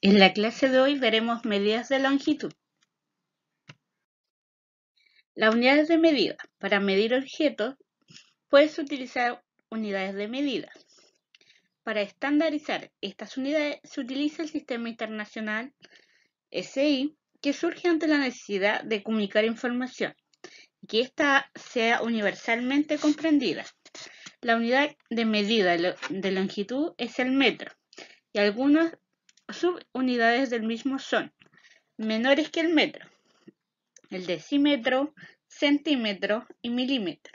En la clase de hoy veremos medidas de longitud. Las unidades de medida. Para medir objetos puedes utilizar unidades de medida. Para estandarizar estas unidades se utiliza el sistema internacional SI que surge ante la necesidad de comunicar información y que ésta sea universalmente comprendida. La unidad de medida de longitud es el metro y algunos subunidades del mismo son menores que el metro, el decímetro, centímetro y milímetro.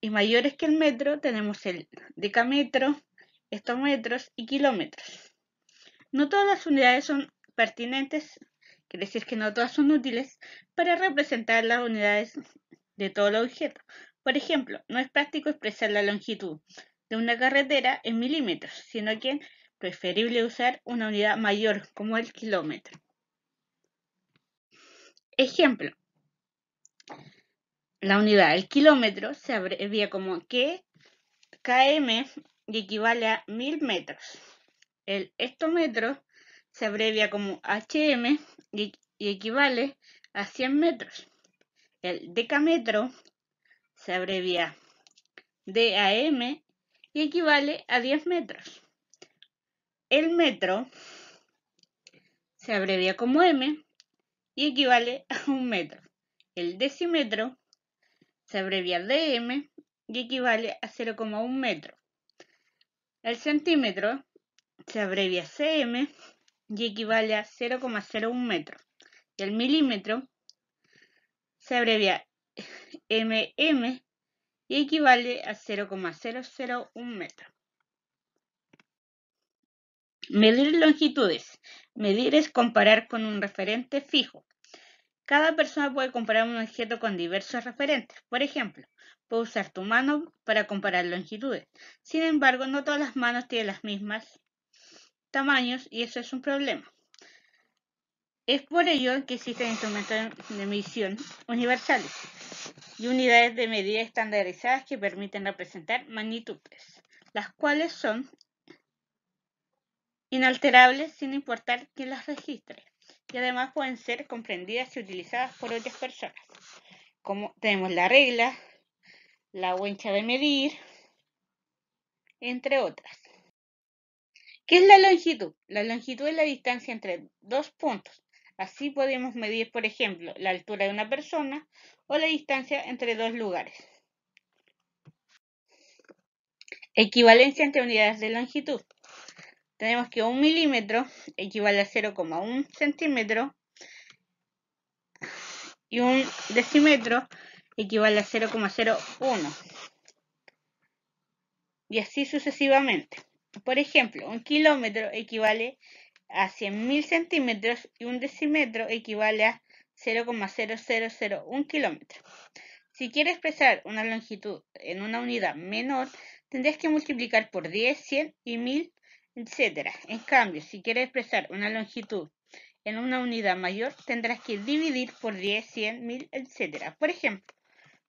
Y, mayores que el metro tenemos el decametro, hectómetros y kilómetros. No todas las unidades son pertinentes, quiere decir que no todas son útiles para representar las unidades de todo el objeto. Por ejemplo, no es práctico expresar la longitud de una carretera en milímetros, sino que preferible usar una unidad mayor como el kilómetro. Ejemplo. La unidad del kilómetro se abrevia como km y equivale a 1000 metros. El hectómetro se abrevia como hm y, equivale a 100 metros. El decametro se abrevia DAM y equivale a 10 metros. El metro se abrevia como m y equivale a un metro. El decímetro se abrevia dm y equivale a 0,1 metro. El centímetro se abrevia cm y equivale a 0,01 metro. Y el milímetro se abrevia mm y equivale a 0,001 metro. Medir longitudes. Medir es comparar con un referente fijo. Cada persona puede comparar un objeto con diversos referentes. Por ejemplo, puede usar tu mano para comparar longitudes. Sin embargo, no todas las manos tienen las mismas tamaños y eso es un problema. Es por ello que existen instrumentos de medición universales y unidades de medida estandarizadas que permiten representar magnitudes, las cuales son inalterables sin importar quién las registre, y además pueden ser comprendidas y utilizadas por otras personas. Como tenemos la regla, la huencha de medir, entre otras. ¿Qué es la longitud? La longitud es la distancia entre dos puntos. Así podemos medir, por ejemplo, la altura de una persona o la distancia entre dos lugares. Equivalencia entre unidades de longitud tenemos que un milímetro equivale a 0,1 centímetro y un decímetro equivale a 0,01 y así sucesivamente. Por ejemplo, un kilómetro equivale a 100.000 centímetros y un decímetro equivale a 0,0001 kilómetro. Si quieres expresar una longitud en una unidad menor, tendrías que multiplicar por 10, 100 y 1000 etcétera. En cambio, si quieres expresar una longitud en una unidad mayor, tendrás que dividir por 10, 100, 1000, etcétera. Por ejemplo,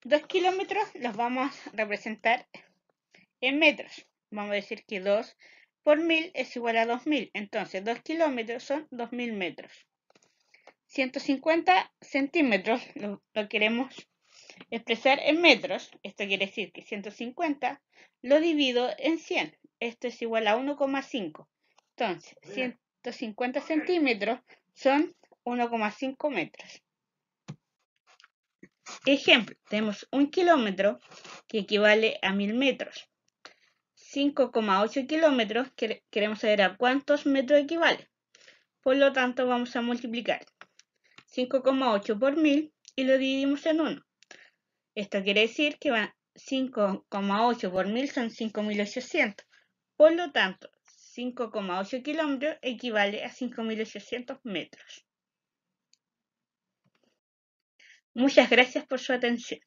2 kilómetros los vamos a representar en metros. Vamos a decir que 2 por 1000 es igual a 2000. Entonces, 2 kilómetros son 2000 metros. 150 centímetros lo queremos expresar en metros. Esto quiere decir que 150 lo divido en 100 esto es igual a 1,5. Entonces, 150 centímetros son 1,5 metros. Ejemplo, tenemos un kilómetro que equivale a 1000 metros. 5,8 kilómetros, queremos saber a cuántos metros equivale. Por lo tanto, vamos a multiplicar 5,8 por 1000 y lo dividimos en 1. Esto quiere decir que 5,8 por 1000 son 5800. Por lo tanto, 5,8 kilómetros equivale a 5.800 metros. Muchas gracias por su atención.